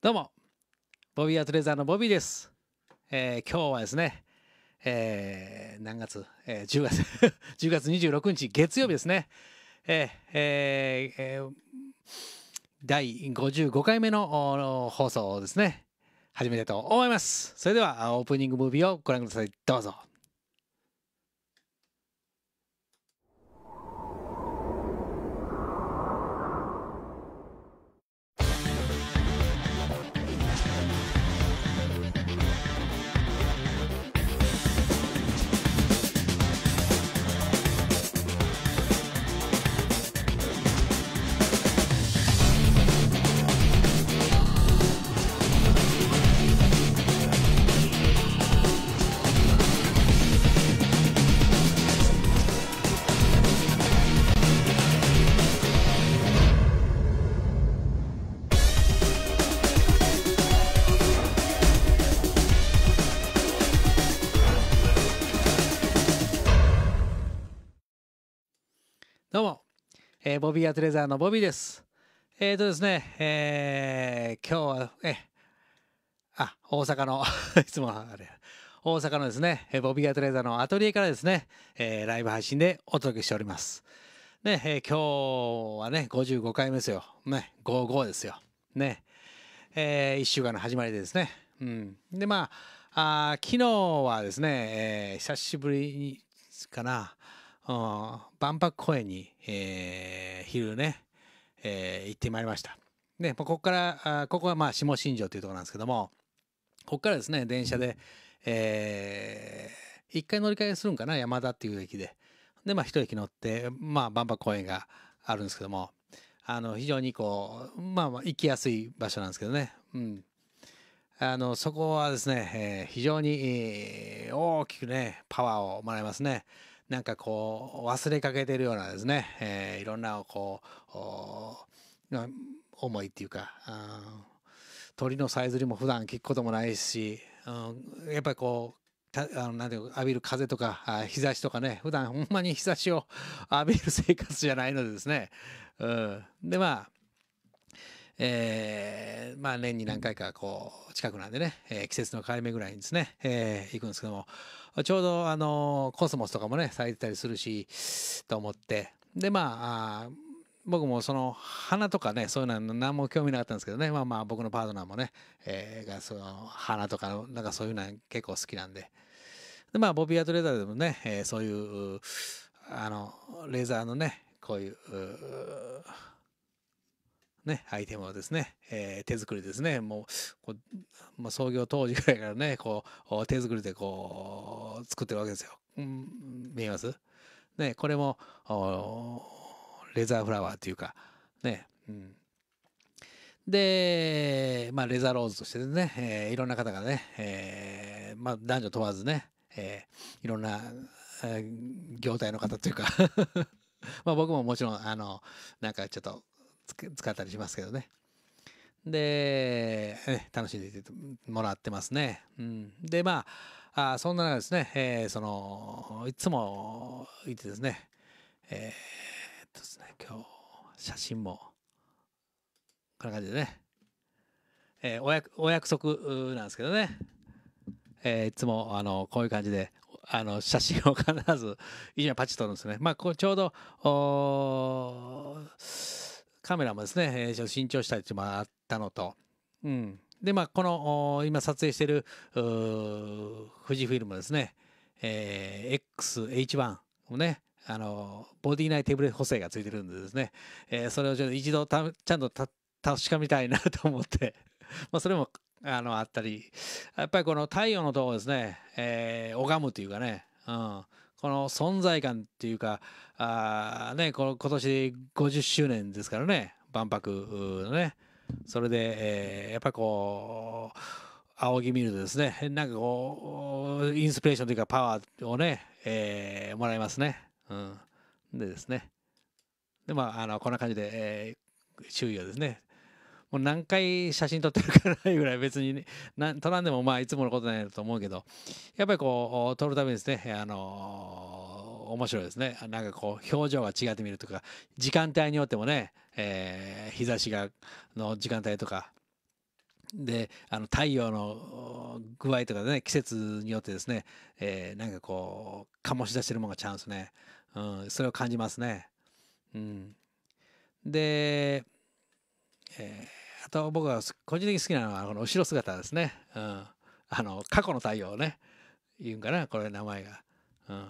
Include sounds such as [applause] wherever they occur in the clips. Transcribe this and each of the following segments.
どうも、ボビーアトレザーのボビーです。えー、今日はですね、えー、何月、えー、10月10 [laughs] 月26日月曜日ですね、えーえーえー、第55回目の放送をですね始めたいと思いますそれではオープニングムービーをご覧くださいどうぞえー、ボビー・アトレザーのボビーです。えっ、ー、とですね、えー、今日は、えー、あ、大阪の [laughs] いつもあれ、大阪のですね、ボビー・アトレザーのアトリエからですね、えー、ライブ配信でお届けしております。ね、えー、今日はね、55回目ですよ。ね、55ですよ。ね、えー、1週間の始まりでですね。うん。で、まあ、あ昨日はですね、えー、久しぶりにかな、万博公園に、えー、昼ね、えー、行ってまいりました。で、ここから、あここはまあ下新庄というところなんですけども、ここからですね、電車で、えー、一回乗り換えするんかな、山田っていう駅で。で、まあ一駅乗って、まあ万博公園があるんですけども、あの、非常にこう、まあ行きやすい場所なんですけどね。うん。あの、そこはですね、えー、非常に、えー、大きくね、パワーをもらいますね。なんかこう忘れかけてるようなですね、えー、いろんなこう思いっていうか、鳥のさえずりも普段聞くこともないし、うん、やっぱりこうたあのなんていう浴びる風とかあ日差しとかね普段ほんまに日差しを浴びる生活じゃないのでですね、うん、でまあえー、まあ年に何回かこう近くなんでね、えー、季節の変わり目ぐらいにですね、えー、行くんですけどもちょうどあのコスモスとかもね咲いてたりするしと思ってでまあ僕もその花とかねそういうのは何も興味なかったんですけどねまあまあ僕のパートナーもね、えー、がその花とかなんかそういうのは結構好きなんででまあボビーアトレーザーでもね、えー、そういうあのレーザーのねこういううね、アイテムをですね、えー、手作りですね、もう、まあ、創業当時ぐらいからね、こう、手作りでこう、作ってるわけですよ。うん、見えますね、これも、レザーフラワーっていうか、ね、うん。で、まあ、レザーローズとしてね、えー、いろんな方がね、えー、まあ、男女問わずね、えー、いろんな、えー、業態の方というか [laughs] まあ僕ももちろん、あの、なんかちょっと使ったりしますけどね。で、ね、楽しんでもらってますね。うん、で、まあ、あそんな中ですね、えー、その、いつもいてですね、えー、っとですね、今日、写真も、こんな感じでね、えー、お約、お約束なんですけどね、えー、いつもあのこういう感じであの写真を必ず一緒にパチッと撮るんですね。まあ、こうちょうどカメラもですね、えー、新調したりもあったのと、うん。で、まあ、この、今撮影してる、富士フィルムですね、えー、XH1 をね、あの、ボディ内テーブル補正がついてるんでですね、えー、それをちょっと一度ちゃんと確かめたいなと思って [laughs] まあ、それも、あの、あったり、やっぱりこの太陽の塔こですね、えー、拝むというかね、うん。この存在感っていうかあ、ね、この今年50周年ですからね万博のねそれで、えー、やっぱこう仰ぎ見るとですねなんかこうインスピレーションというかパワーをね、えー、もらいますね。うん、でですねでまああのこんな感じで、えー、周囲をですねもう何回写真撮ってるかないぐらい別に、ね、な撮らんでもまあいつものことないと思うけどやっぱりこう撮るためにですねあのー、面白いですねなんかこう表情が違ってみるとか時間帯によってもね、えー、日差しがの時間帯とかであの太陽の具合とかね季節によってですね、えー、なんかこう醸し出してるものがちゃうんですね、うん、それを感じますね。うん、でえー、あと僕が個人的に好きなのはこの後ろ姿ですね、うん、あの過去の太陽ね言うんかなこれ名前が、うん、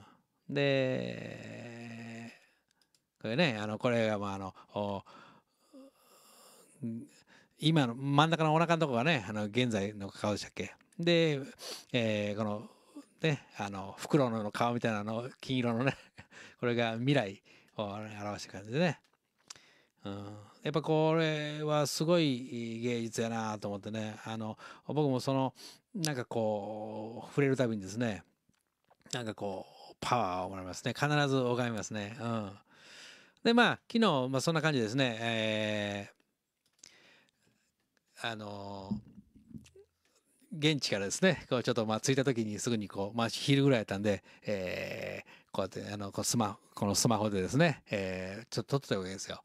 でこれねあのこれがまああの今の真ん中のお腹のとこがねあの現在の顔でしたっけで、えー、このねあの袋の顔みたいなの金色のね [laughs] これが未来を表した感じでね、うんやっぱこれはすごい芸術やなと思ってねあの僕もそのなんかこう触れるたびにですねなんかこうパワーをもらいますね必ず拝みますねうんでまあ昨日、まあ、そんな感じですねえー、あの現地からですねこうちょっとまあ着いた時にすぐにこうまあ昼ぐらいやったんでえーこうやってあのこうスマこのスマホでですね、えー、ちょっと撮ってたわけですよ。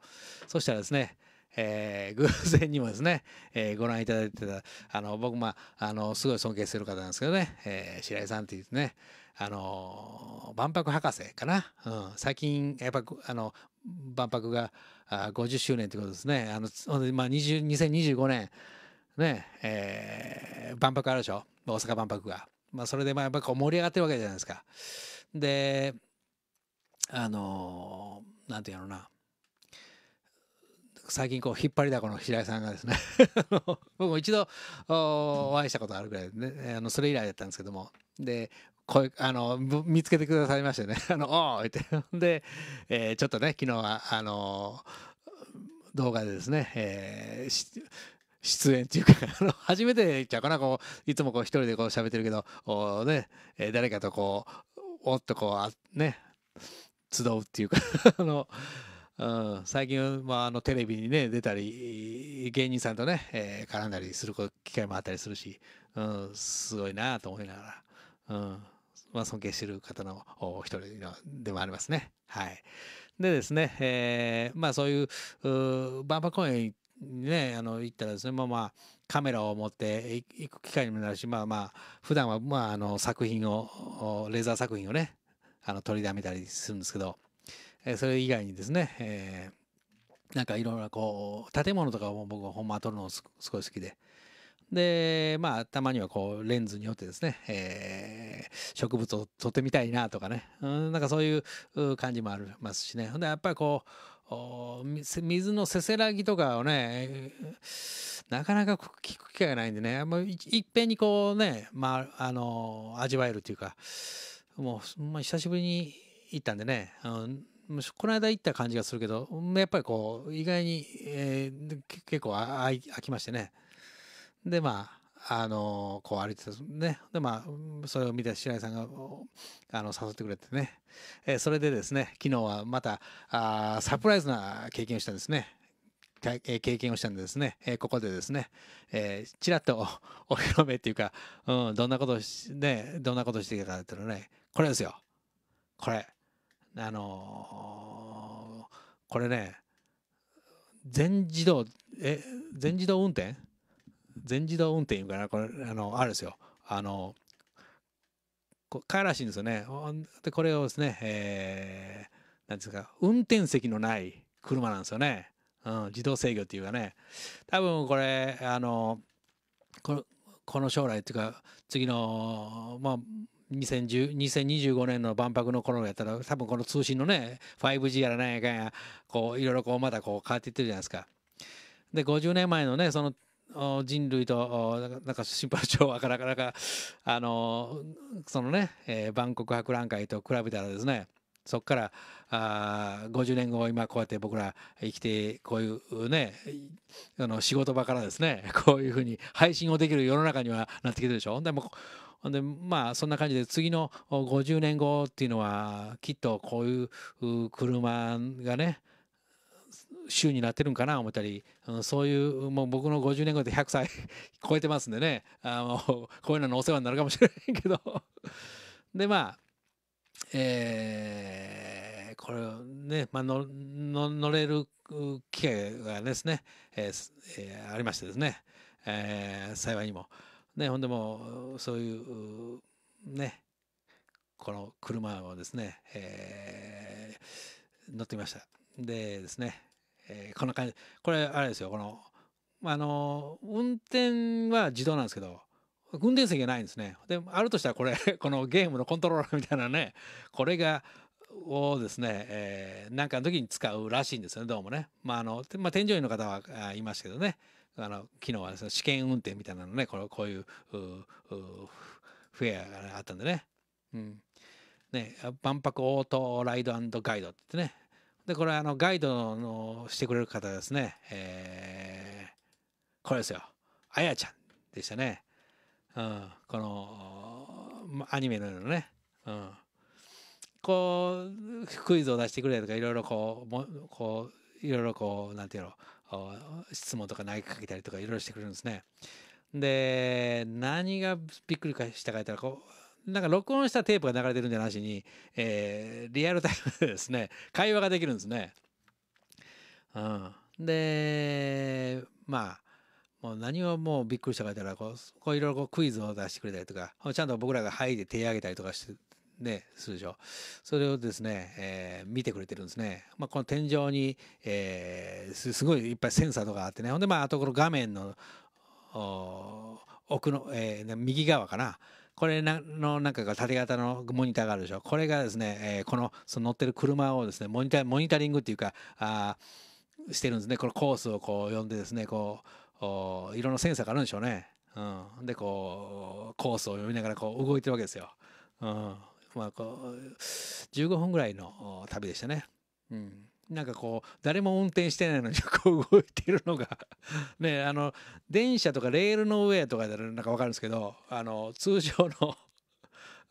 そしたらですね、えー、偶然にもですね、えー、ご覧いただいてたあの僕、まあ、あのすごい尊敬する方なんですけどね、えー、白井さんっていてねあの万博博士かな、うん、最近やっぱあの万博が50周年ということですねあの、まあ20、2025年ね、えー、万博あるでしょ大阪万博が、まあ、それでまあやっぱこう盛り上がってるわけじゃないですか。であの何て言うのな最近こう引っ張りだこの平井さんがですね [laughs] 僕も一度お会いしたことあるぐらいで、ね、あのそれ以来だったんですけどもで声あの見つけてくださいましてね「[laughs] あのおお!」い!」ってで、えー、ちょっとね昨日はあの動画でですね、えー、出演っていうか [laughs] あの初めてちゃうかなこういつもこう一人でこう喋ってるけどお、ねえー、誰かとこうおっとこうあね集うっていうか [laughs] あの、うん、最近、はあ、のテレビにね出たり芸人さんとね、えー、絡んだりする機会もあったりするし、うん、すごいなと思いながら、うんまあ、尊敬してる方の一人のでもありますね。はい、でですね、えー、まあそういうう万博公園にねあの行ったらですねまあまあカメラを持っていく機会にもなるしまあまあ普段はまああの作品をレーザー作品をねあの取りだめたりするんですけど、えそれ以外にですね、えー、なんかいろいなこう建物とかも僕はほんま撮るのすごい好きで。でまあたまにはこうレンズによってですね、え植物を撮ってみたいなとかね、うん、なんかそういう感じもありますしねほんでやっぱりこう水のせせらぎとかをねなかなか聞く機会がないんでねもういっぺんにこうね、まあ、あの味わえるというかもう、まあ、久しぶりに行ったんでね、うん、この間行った感じがするけどやっぱりこう意外に、えー、結構ああ飽きましてねでまああのこう歩いてたねでまあそれを見て白井さんがあの誘ってくれてね、えー、それでですね昨日はまたあサプライズな経験をしたんですね。経験をしたんですね、えー、ここでですね、えー、ちらっと [laughs] お披露目っていうか、うん、どんなことし、ね、どんなことしていたかっていうのね、これですよ。これ。あのー、これね、全自動、え、全自動運転全自動運転いうかなこれあのあるんですよあのからしいんですよねでこれをですね、えー、なんですか運転席のない車なんですよね、うん、自動制御っていうかね多分これあのこの将来っていうか次のまあ2025年の万博の頃やったら多分この通信のね 5G やらなんやかんやこういろいろこうまだこう変わっていってるじゃないですか。で50年前のねその人類となんか心配調和かなかなかあのそのね、えー、万国博覧会と比べたらですねそこからあ50年後今こうやって僕ら生きてこういうねあの仕事場からですね [laughs] こういうふうに配信をできる世の中にはなってきてるでしょ。でもほんでまあそんな感じで次の50年後っていうのはきっとこういう車がね週になってるんかな思ったり、うん、そういうもう僕の50年後で100歳 [laughs] 超えてますんでねあのこういうののお世話になるかもしれないけど [laughs] でまあえー、これね、まあのの乗れる機会がですね、えーえー、ありましてですね、えー、幸いにも。ね、ほんでもそういうねこの車をですね、えー、乗ってみました。でですねえー、こんな感じこれあれですよこのあの運転は自動なんですけど運転席がないんですねであるとしたらこれ [laughs] このゲームのコントローラーみたいなねこれがをですね、えー、なんかの時に使うらしいんですよねどうもねまああの、まあ、添乗員の方はいましたけどねあの昨日はです、ね、試験運転みたいなのねこれこういうフェアがあったんでね,、うん、ね万博オートライドガイドってねでこれあのガイドのしてくれる方ですね、えー、これですよあやちゃんでしたね、うん、このアニメのようなね、うん、こうクイズを出してくれとかいろいろこうこういろいろこうなんていうの質問とか投げかけたりとかいろいろしてくれるんですね。で何がびっくりしたか言ったらこうなんか録音したテープが流れてるんじゃなしに、えー、リアルタイムでですね、会話ができるんですね。うん。で、まあ、もう何をもうびっくりしたか言ったら、こう、こういろいろクイズを出してくれたりとか、ちゃんと僕らがはいで手挙げたりとかして、ね、するでしょ。それをですね、えー、見てくれてるんですね。まあ、この天井に、えー、すごいいっぱいセンサーとかあってね、ほんでまあ、あとこの画面の、奥の、えー、右側かな。これのな中が縦型のモニターがあるでしょこれがですね、えー、このその乗ってる車をですねモニタモニタリングっていうかあしてるんですねこのコースをこう読んでですねこうおいろんなセンサーがあるんでしょうね、うん、でこうコースを読みながらこう動いてるわけですよ、うんまあ、こう15分ぐらいの旅でしたね。うんなんかこう誰も運転してないのにこう動いてるのが [laughs] ねあの電車とかレールの上とかでなんか分かるんですけどあの通常の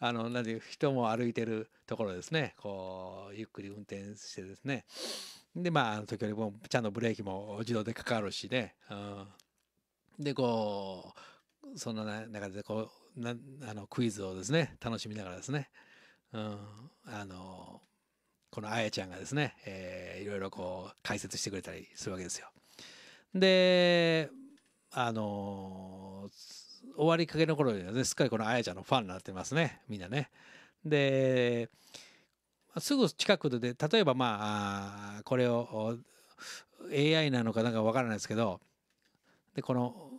あのなんていう人も歩いてるところですねこうゆっくり運転してですねでまあ時折もちゃんとブレーキも自動でかかるしね、うん、でこうそんな中でこうなあのクイズをですね楽しみながらですね、うん、あのこのあやちゃんがですね、えー、いろいろこう解説してくれたりするわけですよ。であのー、終わりかけの頃にはねすっかりこのあやちゃんのファンになってますねみんなね。ですぐ近くで例えばまあこれを AI なのかなんかわからないですけどでこの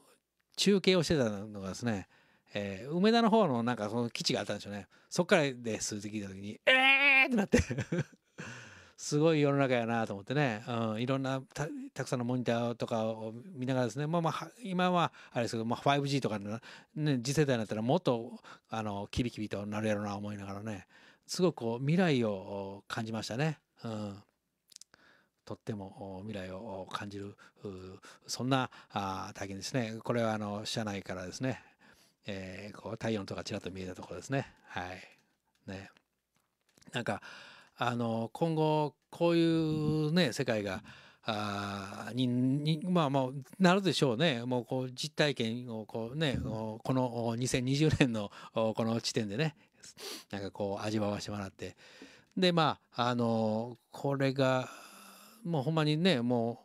中継をしてたのがですね、えー、梅田の方のなんかその基地があったんでしょうねそっからですって聞いた時に「えー!」ってなってすごい世の中やなと思ってね、うん、いろんなたくさんのモニターとかを見ながらですね、まあまあ、今はあれですけど、まあ、5G とかの、ね、次世代になったらもっとあのキビキビとなるやろうな思いながらねすごくこう未来を感じましたね。うんとっても未来を感じるそんな体験ですねこれはあの社内からですね、えー、こう体温とかちらっと見えたところですねはいねなんかあの今後こういうね世界があににまあまあなるでしょうねもうこう実体験をこうねこの2020年のこの地点でねなんかこう味わわしてもらってでまああのこれがもうほんまにねも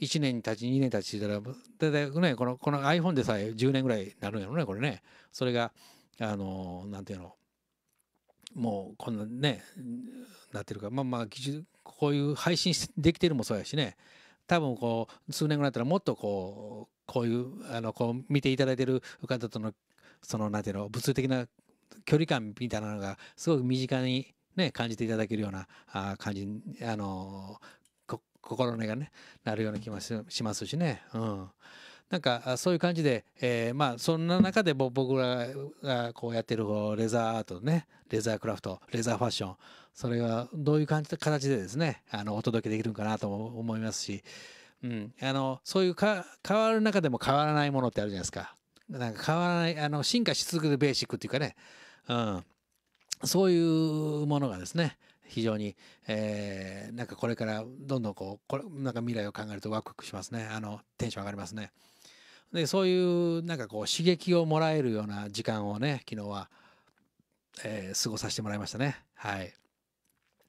う1年たち2年たちしたら大体ねこのこの iPhone でさえ10年ぐらいになるんやろねこれねそれがあのなんていうのもうこんなねなってるかまあまあこういう配信できてるもそうやしね多分こう数年ぐらいったらもっとこうこういうあのこう見ていただいてる方とのその何ていうの物理的な距離感みたいなのがすごく身近にね感じていただけるようなあ感じあの心根がねなるような気もしますしね。うんなんかそういう感じで、えー、まあそんな中で僕らがこうやってるレザーアートねレザークラフトレザーファッションそれがどういう感じ形でですねあのお届けできるんかなと思いますし、うん、あのそういうか変わる中でも変わらないものってあるじゃないですか。なんか変わらないあの進化し続けるベーシックっていうかね、うん、そういうものがですね非常に、えー、なんかこれからどんどんこうこれなんか未来を考えるとワクワクしますねあのテンション上がりますねでそういうなんかこう刺激をもらえるような時間をね昨日はえー、過ごさせてもらいましたね。はい。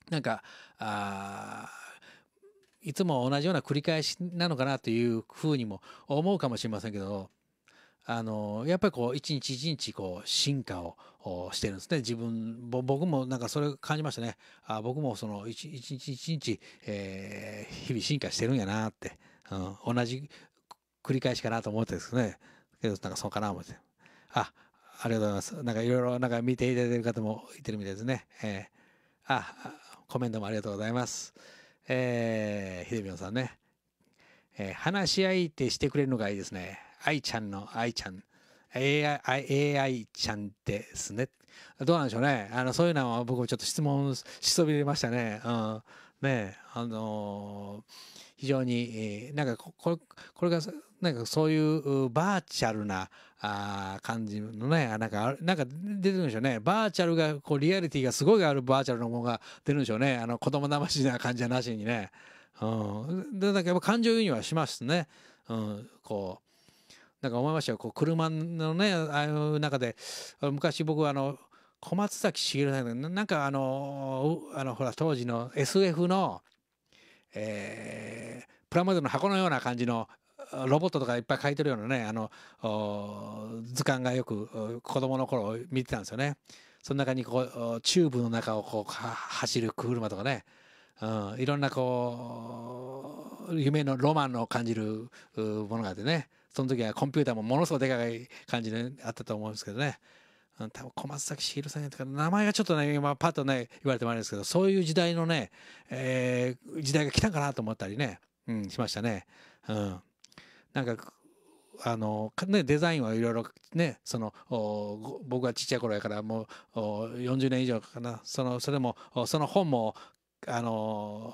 なんか、あいつも同じような繰り返しなのかなというふうにも思うかもしれませんけど、あのやっぱりこう一日一日こう進化をしてるんですね自分僕もなんかそれ感じましたねあ僕もその一日一日、えー、日々進化してるんやなって、うん、同じ繰り返しかなと思ってですねけどなんかそうかな思ってあありがとうございます。なんかいろいろなんか見ていただいてる方もいてるみたいですね。えー、あ、コメントもありがとうございます。えー、ひでみょんさんね。えー、話し相手してくれるのがいいですね。愛ちゃんの愛ちゃん。AI, AI ちゃんですね。どうなんでしょうね。あの、そういうのは僕ちょっと質問しそびれましたね。うん。ねあのー、非常に、えー、なんかこ、これ、これがなんかそういうバーチャルなあ感じのねなんかなんか出てるんでしょうねバーチャルがこうリアリティがすごいあるバーチャルのものが出るんでしょうねあの子供騙しな感じはなしにね、うん、でなんかやっぱ感情移入はしますね、うん、こうなんか思いましたよこう車のねああいう中で昔僕はあの小松崎しげるさんなんかあのあのほら当時の SF の、えー、プラモデルの箱のような感じのロボットとかいっぱい書いてるようなねあの図鑑がよく子供の頃見てたんですよね。その中にこうチューブの中をこう走る車とかね、うん、いろんなこう夢のロマンを感じるものがあってねその時はコンピューターもものすごくでかい感じであったと思うんですけどね。多分小松崎しひるさんやとか名前がちょっとね今パッとね言われてもあれですけどそういう時代のね、えー、時代が来たかなと思ったりね、うん、しましたね。うんなんかあのね、デザインはいろいろねその僕はちっちゃい頃やからもう40年以上かなそのそれもその本もあの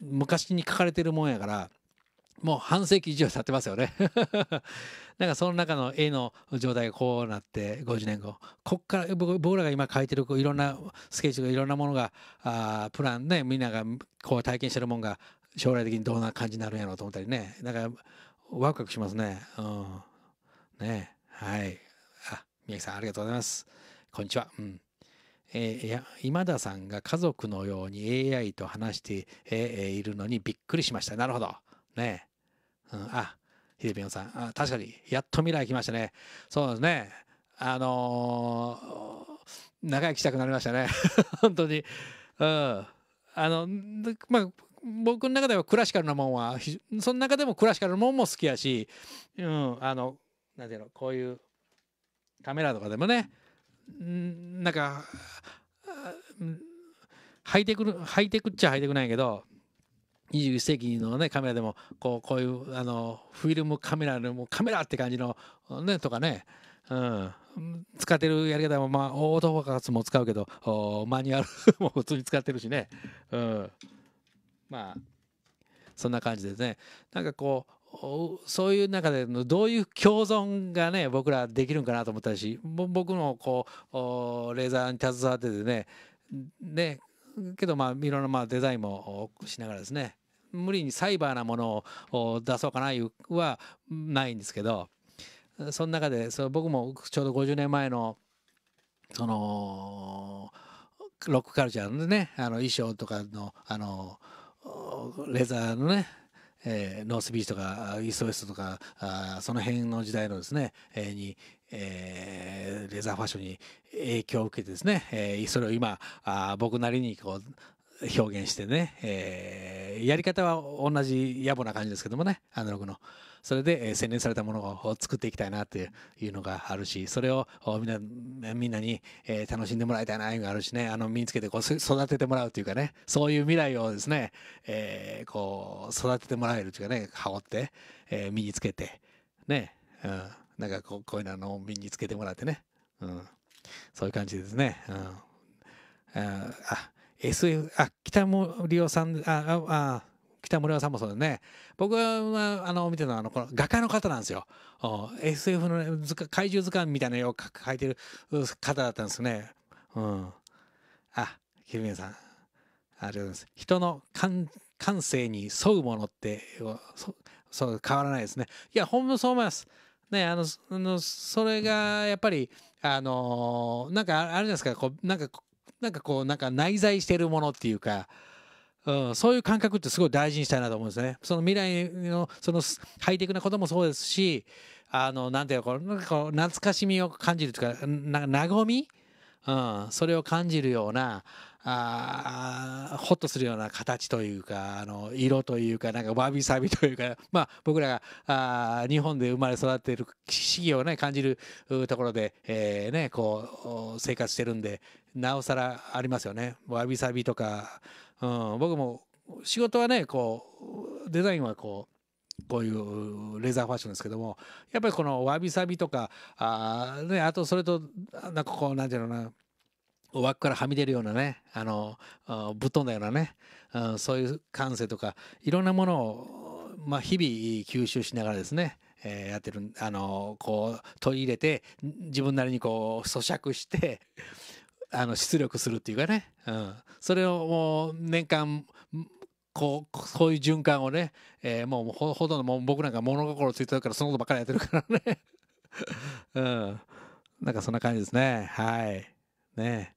昔に書かれてるもんやからもう半世紀以上経ってますよね [laughs] なんかその中の絵の状態がこうなって50年後こっから僕らが今書いてるいろんなスケジュールいろんなものがあプランねみんながこう体験してるもんが将来的にどんな感じになるんやろうと思ったりねだからワクワクしますねうんねはいあ宮城さんありがとうございますこんにちはうんえー、いや今田さんが家族のように AI と話して、えー、いるのにびっくりしました。なるほど。ねえ。うん、あ、ひでぴょさん。あ確かに、やっと未来来ましたね。そうですね。あのー、長生きしたくなりましたね。[laughs] 本当に。うん。あの、まあ、僕の中ではクラシカルなもんはその中でもクラシカルなもんも好きやし、うん、あの何ていうのこういうカメラとかでもねなんかハイテクハイテクっちゃハイテクないけど21世紀のねカメラでもこうこういうあのフィルムカメラのもカメラって感じのねとかね、うん、使ってるやり方もまあオートフォーカスも使うけどマニュアルも普通に使ってるしね、うん、まあそんな感じですねなんかこうそういう中でのどういう共存がね僕らできるんかなと思ったし僕のこうレーザーに携わっててねでけどまあいろんなまあデザインもしながらですね無理にサイバーなものを出そうかないうはないんですけどその中でそ僕もちょうど50年前のそのロックカルチャーのねあの衣装とかのあのーレザーのねえー、ノースビーチとかイーストウストとかあその辺の時代のですね、えー、に、えー、レザーファッションに影響を受けてですね、えー、それを今あ僕なりにこう表現してね、えー、やり方は同じ野暮な感じですけどもねアナログのそれで、えー、洗練されたものを作っていきたいなっていうのがあるしそれをみんなみんなに、えー、楽しんでもらいたいないうのがあるしねあの身につけてこう育ててもらうというかねそういう未来をですね、えー、こう育ててもらえるというかね羽織って、えー、身につけてね、うん、なんかこうこういうのを身につけてもらってね、うん、そういう感じですね。うん、うんあ SF、あ、北森夫さん、あ、あ、北森夫さんもそうだね。僕は、あの、見てるのは、あの、この画家の方なんですよ。SF の、鑑、怪獣図鑑みたいな絵を描いてる方だったんですね。うん。あ、ひるみさん。ありがとうございます。人の感感性に沿うものってそ、そう変わらないですね。いや、ほんのそう思います。ね、あの、あのそれがやっぱり、あのー、なんかあれですか、こう、なんかなんかこうなんか内在してるものっていうか、うん、そういう感覚ってすごい大事にしたいなと思うんですね。その未来のそのハイテクなこともそうですしあのなんていうかこう懐かしみを感じるというかな和み、うん、それを感じるようなあホッとするような形というかあの色というかなんかわびさびというか、まあ、僕らがあ日本で生まれ育っている四季を、ね、感じるところで、えーね、こう生活してるんで、なおさらありますよねわびさびとか、うん、僕も仕事はねこうデザインはこうこういうレザーファッションですけどもやっぱりこのわびさびとかあ,、ね、あとそれとなんかこうなんていうのかな枠からはみ出るようなねあのぶっ飛んだようなね、うん、そういう感性とかいろんなものを、まあ、日々吸収しながらですねえー、やってるあのこう取り入れて自分なりにこう咀嚼してあの出力するっていうかね、うん、それをもう年間こうこういう循環をね、えー、もうほどもう僕なんか物心ついたるからそのことばっかりやってるからね [laughs] うん、なんかそんな感じですねはいね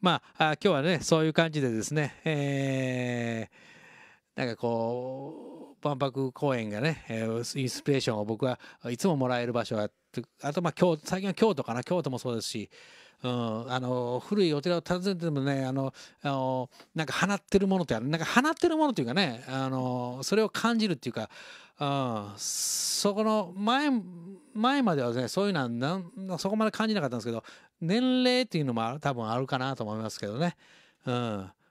まああ今日はねそういう感じでですねえー、なんかこう万博公園がね、えー、インスピレーションを僕はいつももらえる場所があとまあ京最近は京都かな京都もそうですしうん、あの古いお寺を訪ねてもねあのあのなんか放ってるものってあるなんか放ってるものというかねあのそれを感じるっていうか、うん、そこの前前まではねそういうのはなんそこまで感じなかったんですけど年齢っていうのも多分あるかなと思いますけどね、うん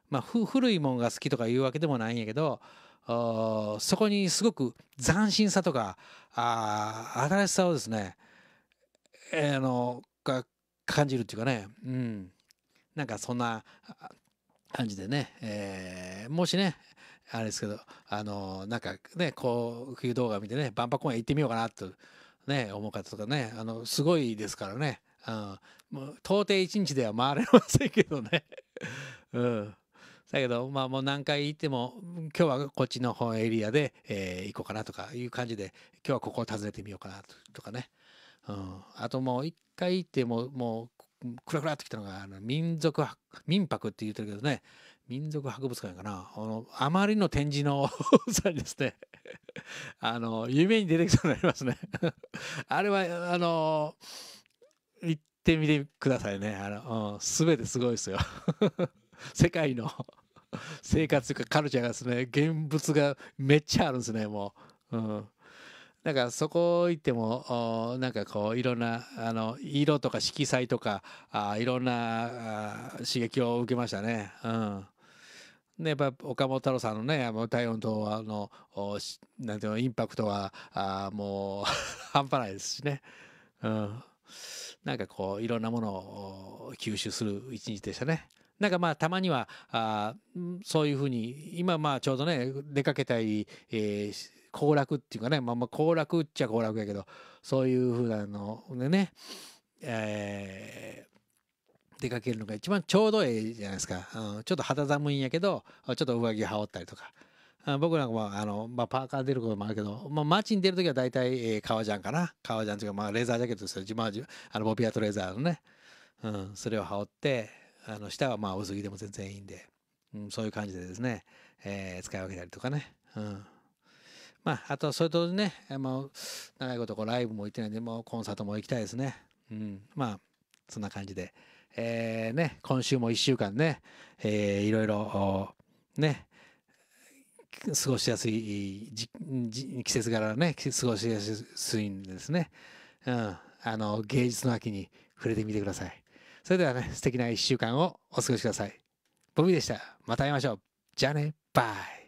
まあ、古いもんが好きとかいうわけでもないんやけどそこにすごく斬新さとかあ新しさをですね、あの感じるっていうかね、うん、なんかそんな感じでね、えー、もしねあれですけどあのなんかねこう冬動画見てね万博公園行ってみようかなと、ね、思う方とかねあのすごいですからね、もう到底一日では回れませんけどね。[laughs] うんだけど、まあ、もう何回行っても今日はこっちの方エリアで、えー、行こうかなとかいう感じで今日はここを訪ねてみようかなとかね、うん、あともう一回ってもうもうクラクラってきたのがあの民族民泊って言ってるけどね民族博物館かなあのあまりの展示の [laughs] さですねあの夢に出てきそうになりますね [laughs] あれはあの行ってみてくださいねあの、うん、全てすごいですよ [laughs] 世界の生活というかカルチャーがですね現物がめっちゃあるんですねもう。うんなんかそこ行ってもなんかこういろんなあの色とか色彩とかあいろんなあ刺激を受けましたね。うんね、やっぱ岡本太郎さんのね「太陽の塔」のなんていうのインパクトはあもう [laughs] 半端ないですしね、うん、なんかこういろんなものを吸収する一日でしたね。なんかまあたまにはあそういうふうに今まあちょうどね出かけたり、えー、行楽っていうかねまあまあ行楽っちゃ行楽やけどそういうふうなのでね、えー、出かけるのが一番ちょうどええじゃないですか、うん、ちょっと肌寒いんやけどちょっと上着羽織ったりとか。僕なんかもあの、まあ、パーカー出ることもあるけど、まあ、街に出るときは大体、えー、革ジャンかな革ジャンというか、まあ、レザージャケットですよ自慢あのボピアトレザーのね、うん、それを羽織ってあの下はまあ薄着でも全然いいんで、うん、そういう感じでですね、えー、使い分けたりとかね、うん、まあ、あとそれとね、長いことこうライブも行ってないんで、もうコンサートも行きたいですね。うん。まあ、そんな感じで。えー、ね、今週も1週間ね、えー、いろいろ、ね、過ごしやすい季節柄ね、過ごしやすいんですね。うん。あの、芸術の秋に触れてみてください。それではね、素敵な1週間をお過ごしください。ボビーでした。また会いましょう。じゃあね、バイ。